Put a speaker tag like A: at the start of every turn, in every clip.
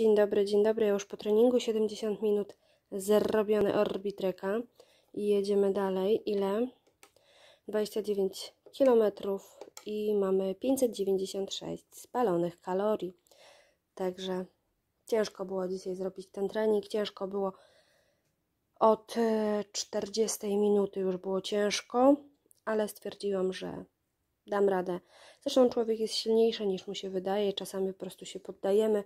A: Dzień dobry, dzień dobry. Ja już po treningu 70 minut zrobiony orbitreka i jedziemy dalej. Ile? 29 km i mamy 596 spalonych kalorii. Także ciężko było dzisiaj zrobić ten trening, ciężko było od 40 e, minuty już było ciężko, ale stwierdziłam, że dam radę. Zresztą człowiek jest silniejszy niż mu się wydaje, czasami po prostu się poddajemy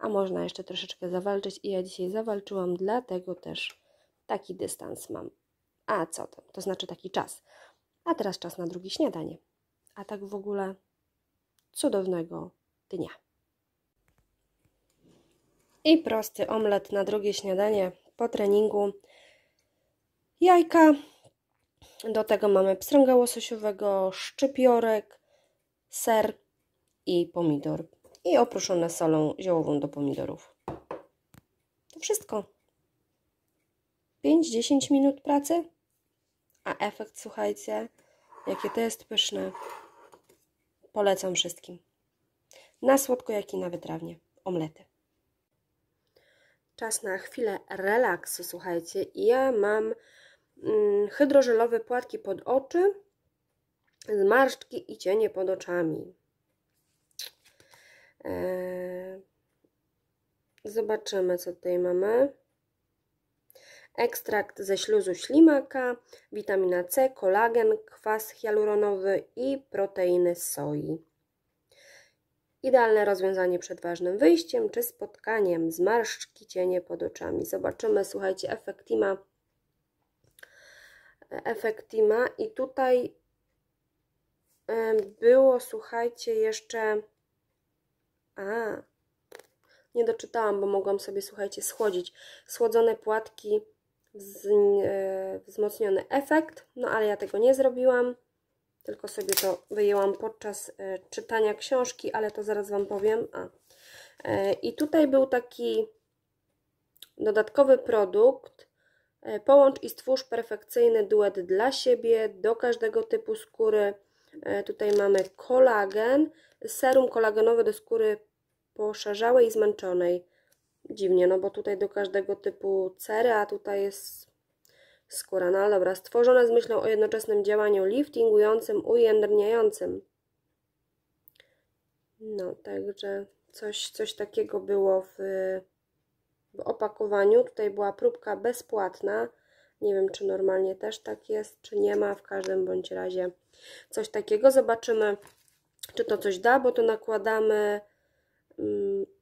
A: a można jeszcze troszeczkę zawalczyć i ja dzisiaj zawalczyłam, dlatego też taki dystans mam. A co to? to znaczy taki czas. A teraz czas na drugie śniadanie. A tak w ogóle cudownego dnia. I prosty omlet na drugie śniadanie po treningu. Jajka, do tego mamy pstrąga łososiowego, szczypiorek, ser i pomidor i oproszone solą ziołową do pomidorów. To wszystko. 5-10 minut pracy, a efekt, słuchajcie, jakie to jest pyszne. Polecam wszystkim. Na słodko, jak i na wytrawnie. Omlety. Czas na chwilę relaksu, słuchajcie. Ja mam mm, hydrożelowe płatki pod oczy, zmarszczki i cienie pod oczami. Yy, zobaczymy, co tutaj mamy. Ekstrakt ze śluzu ślimaka, witamina C, kolagen, kwas hialuronowy i proteiny soi. Idealne rozwiązanie przed ważnym wyjściem czy spotkaniem. Zmarszczki, cienie pod oczami. Zobaczymy, słuchajcie, efektima. Efektima i tutaj było, słuchajcie, jeszcze a, nie doczytałam, bo mogłam sobie, słuchajcie, schłodzić. Słodzone płatki, wz, e, wzmocniony efekt, no ale ja tego nie zrobiłam, tylko sobie to wyjęłam podczas e, czytania książki, ale to zaraz Wam powiem. A. E, I tutaj był taki dodatkowy produkt, Połącz i stwórz perfekcyjny duet dla siebie, do każdego typu skóry. Tutaj mamy kolagen, serum kolagenowe do skóry poszarzałej i zmęczonej. Dziwnie, no bo tutaj do każdego typu cery, a tutaj jest skóra. No ale dobra, stworzone z myślą o jednoczesnym działaniu liftingującym, ujędrniającym. No, także coś, coś takiego było w, w opakowaniu. Tutaj była próbka bezpłatna. Nie wiem, czy normalnie też tak jest, czy nie ma. W każdym bądź razie coś takiego. Zobaczymy, czy to coś da, bo to nakładamy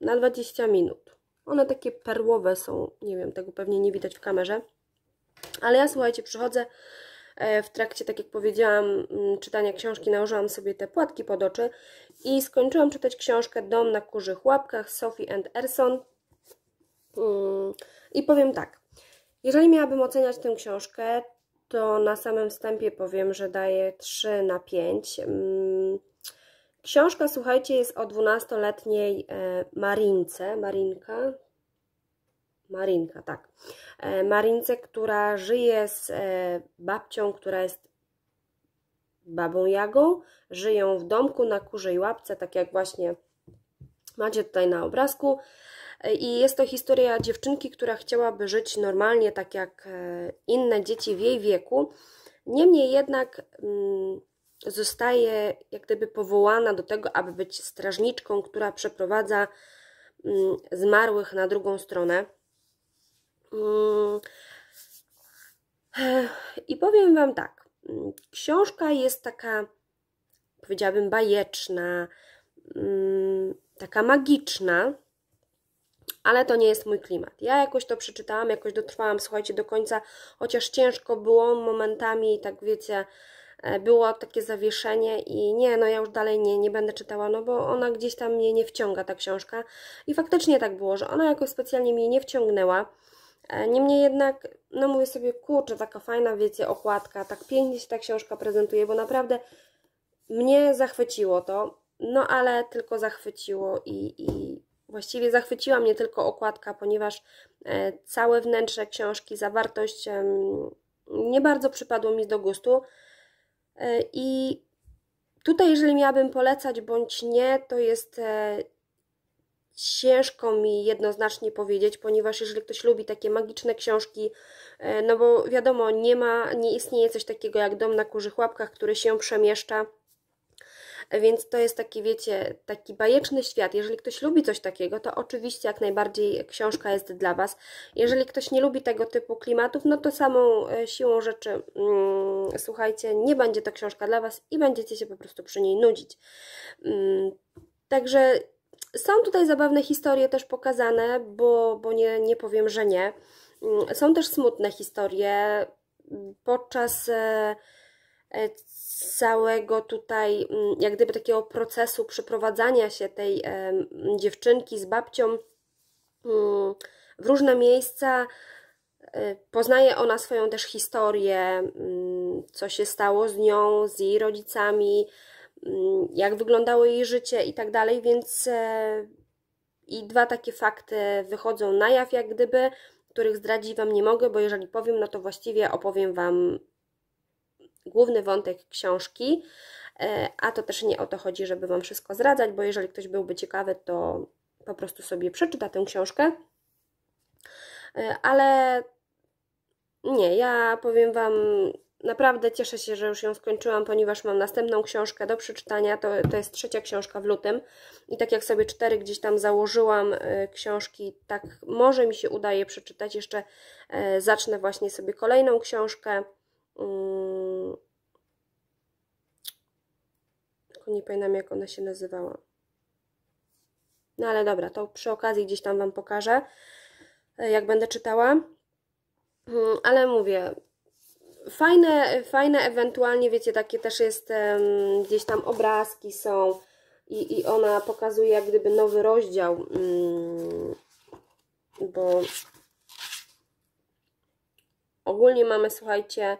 A: na 20 minut. One takie perłowe są, nie wiem, tego pewnie nie widać w kamerze. Ale ja słuchajcie, przychodzę e, w trakcie, tak jak powiedziałam, mm, czytania książki, nałożyłam sobie te płatki pod oczy i skończyłam czytać książkę Dom na kurzych łapkach Sophie and Erson. Mm, I powiem tak, jeżeli miałabym oceniać tę książkę, to na samym wstępie powiem, że daję 3 na 5. Książka, słuchajcie, jest o 12-letniej e, Marince. Marinka? Marinka, tak. E, Marince, która żyje z e, babcią, która jest babą Jagą. Żyją w domku na kurzej łapce, tak jak właśnie macie tutaj na obrazku. I jest to historia dziewczynki, która chciałaby żyć normalnie, tak jak inne dzieci w jej wieku. Niemniej jednak mm, zostaje jak gdyby powołana do tego, aby być strażniczką, która przeprowadza mm, zmarłych na drugą stronę. Mm. I powiem Wam tak. Książka jest taka, powiedziałabym, bajeczna, mm, taka magiczna, ale to nie jest mój klimat. Ja jakoś to przeczytałam, jakoś dotrwałam, słuchajcie, do końca, chociaż ciężko było momentami, tak wiecie, E, było takie zawieszenie i nie, no ja już dalej nie, nie będę czytała, no bo ona gdzieś tam mnie nie wciąga, ta książka. I faktycznie tak było, że ona jakoś specjalnie mnie nie wciągnęła. E, niemniej jednak, no mówię sobie, kurczę, taka fajna, wiecie, okładka, tak pięknie się ta książka prezentuje, bo naprawdę mnie zachwyciło to, no ale tylko zachwyciło i, i właściwie zachwyciła mnie tylko okładka, ponieważ e, całe wnętrze książki, zawartość nie bardzo przypadło mi do gustu. E, I tutaj, jeżeli miałabym polecać bądź nie, to jest e, ciężko mi jednoznacznie powiedzieć, ponieważ jeżeli ktoś lubi takie magiczne książki, e, no bo wiadomo, nie ma, nie istnieje coś takiego jak dom na kurzych łapkach, który się przemieszcza więc to jest taki, wiecie, taki bajeczny świat. Jeżeli ktoś lubi coś takiego, to oczywiście jak najbardziej książka jest dla Was. Jeżeli ktoś nie lubi tego typu klimatów, no to samą e, siłą rzeczy, mm, słuchajcie, nie będzie to książka dla Was i będziecie się po prostu przy niej nudzić. Mm, także są tutaj zabawne historie też pokazane, bo, bo nie, nie powiem, że nie. Mm, są też smutne historie. Podczas e, E, całego tutaj, mm, jak gdyby takiego procesu przeprowadzania się tej dziewczynki z babcią mm, w różne miejsca. E, poznaje ona swoją też historię, mm, co się stało z nią, z jej rodzicami, jak wyglądało jej życie i tak dalej, więc e, i dwa takie fakty wychodzą na jaw, jak gdyby, których zdradzić Wam nie mogę, bo jeżeli powiem, no to właściwie opowiem Wam główny wątek książki, e, a to też nie o to chodzi, żeby Wam wszystko zdradzać, bo jeżeli ktoś byłby ciekawy, to po prostu sobie przeczyta tę książkę. E, ale nie, ja powiem Wam, naprawdę cieszę się, że już ją skończyłam, ponieważ mam następną książkę do przeczytania. To, to jest trzecia książka w lutym. I tak jak sobie cztery gdzieś tam założyłam e, książki, tak może mi się udaje przeczytać. Jeszcze zacznę właśnie sobie kolejną książkę. Yy, tylko nie pamiętam, jak ona się nazywała. No ale dobra, to przy okazji gdzieś tam Wam pokażę, e, jak będę czytała. Mm, ale mówię, fajne, fajne ewentualnie, wiecie, takie też jest, gdzieś tam obrazki są i, i ona pokazuje jak gdyby nowy rozdział, mm, bo ogólnie mamy, słuchajcie,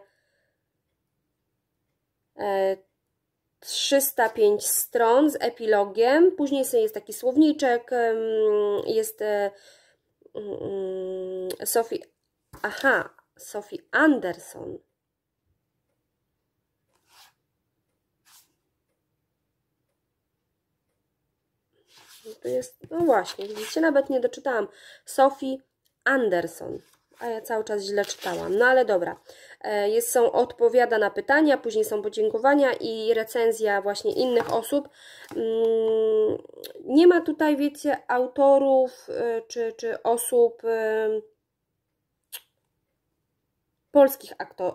A: 305 e, stron z epilogiem. Później jest taki słowniczek, jest e, mm, Sophie, aha, Sophie Anderson. To jest, no właśnie, widzicie, nawet nie doczytałam. Sophie Anderson a ja cały czas źle czytałam. No ale dobra, e, jest, są odpowiada na pytania, później są podziękowania i recenzja właśnie innych osób. Mm, nie ma tutaj, wiecie, autorów e, czy, czy osób e, polskich aktor,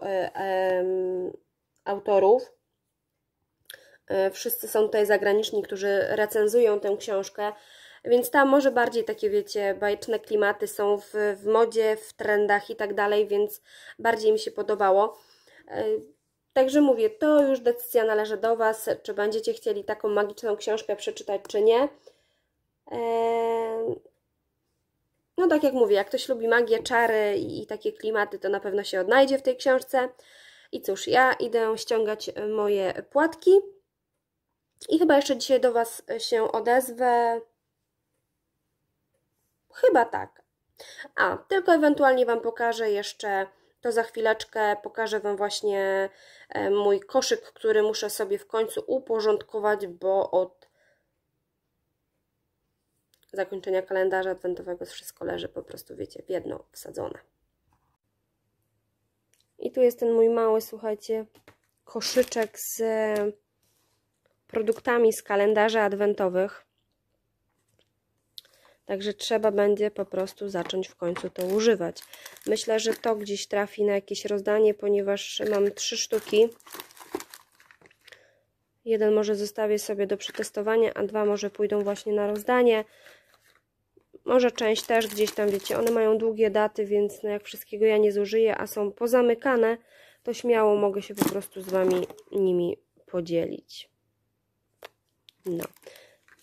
A: autorów. Wszyscy są tutaj zagraniczni, którzy recenzują tę książkę więc tam może bardziej takie, wiecie, bajeczne klimaty są w, w modzie, w trendach i tak dalej, więc bardziej mi się podobało. E, także mówię, to już decyzja należy do Was, czy będziecie chcieli taką magiczną książkę przeczytać, czy nie. E, no tak jak mówię, jak ktoś lubi magię, czary i, i takie klimaty, to na pewno się odnajdzie w tej książce. I cóż, ja idę ściągać moje płatki. I chyba jeszcze dzisiaj do Was się odezwę. Chyba tak. A, tylko ewentualnie Wam pokażę jeszcze, to za chwileczkę pokażę Wam właśnie e, mój koszyk, który muszę sobie w końcu uporządkować, bo od zakończenia kalendarza adwentowego wszystko leży po prostu, wiecie, w jedno wsadzone. I tu jest ten mój mały, słuchajcie, koszyczek z e, produktami z kalendarza adwentowych. Także trzeba będzie po prostu zacząć w końcu to używać. Myślę, że to gdzieś trafi na jakieś rozdanie, ponieważ mam trzy sztuki. Jeden może zostawię sobie do przetestowania, a dwa może pójdą właśnie na rozdanie. Może część też gdzieś tam, wiecie, one mają długie daty, więc no jak wszystkiego ja nie zużyję, a są pozamykane, to śmiało mogę się po prostu z Wami nimi podzielić. No.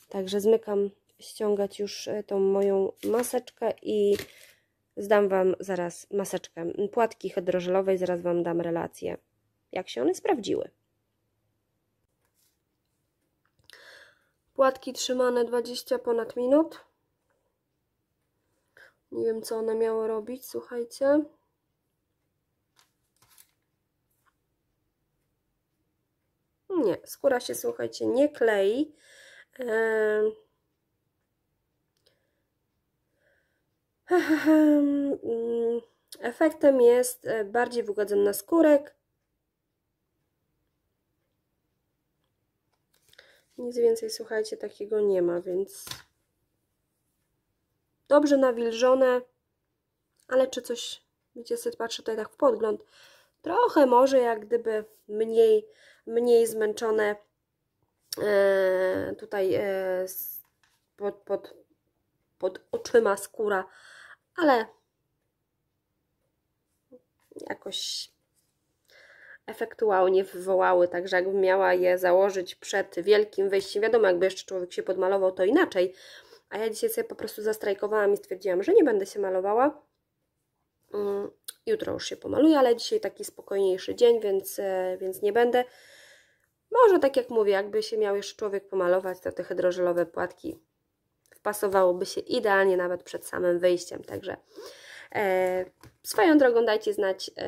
A: Także zmykam ściągać już e, tą moją maseczkę i zdam Wam zaraz maseczkę płatki hydrożelowej, zaraz Wam dam relację, jak się one sprawdziły. Płatki trzymane 20 ponad minut. Nie wiem, co one miały robić, słuchajcie. Nie, skóra się, słuchajcie, nie klei. Mm, efektem jest e, bardziej wygodzony skórek. Nic więcej, słuchajcie, takiego nie ma, więc dobrze nawilżone, ale czy coś, widzicie, sobie patrzę tutaj tak w podgląd, trochę może jak gdyby mniej, mniej zmęczone e, tutaj e, pod, pod, pod oczyma skóra ale jakoś efektu wow nie wywołały, także jakbym miała je założyć przed wielkim wyjściem, wiadomo, jakby jeszcze człowiek się podmalował, to inaczej, a ja dzisiaj sobie po prostu zastrajkowałam i stwierdziłam, że nie będę się malowała, mm, jutro już się pomaluję, ale dzisiaj taki spokojniejszy dzień, więc, e, więc nie będę, może tak jak mówię, jakby się miał jeszcze człowiek pomalować, to te hydrożelowe płatki wpasowałoby się idealnie nawet przed samym wyjściem. Także e, swoją drogą dajcie znać, e,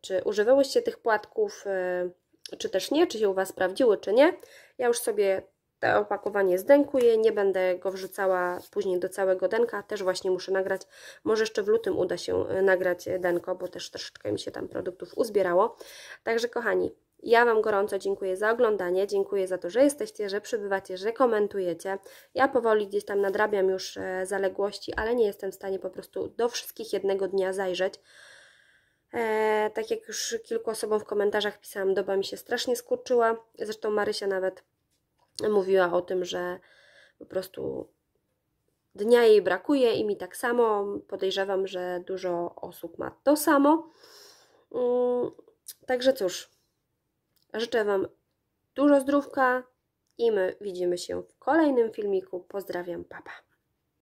A: czy używałyście tych płatków, e, czy też nie, czy się u Was sprawdziły, czy nie. Ja już sobie to opakowanie zdenkuję, nie będę go wrzucała później do całego denka, też właśnie muszę nagrać, może jeszcze w lutym uda się e, nagrać denko, bo też troszeczkę mi się tam produktów uzbierało. Także kochani, ja Wam gorąco dziękuję za oglądanie, dziękuję za to, że jesteście, że przybywacie, że komentujecie. Ja powoli gdzieś tam nadrabiam już e, zaległości, ale nie jestem w stanie po prostu do wszystkich jednego dnia zajrzeć. E, tak jak już kilku osobom w komentarzach pisałam, doba mi się strasznie skurczyła. Zresztą Marysia nawet mówiła o tym, że po prostu dnia jej brakuje i mi tak samo. Podejrzewam, że dużo osób ma to samo. Mm, także cóż, Życzę Wam dużo zdrówka i my widzimy się w kolejnym filmiku. Pozdrawiam, papa. Pa.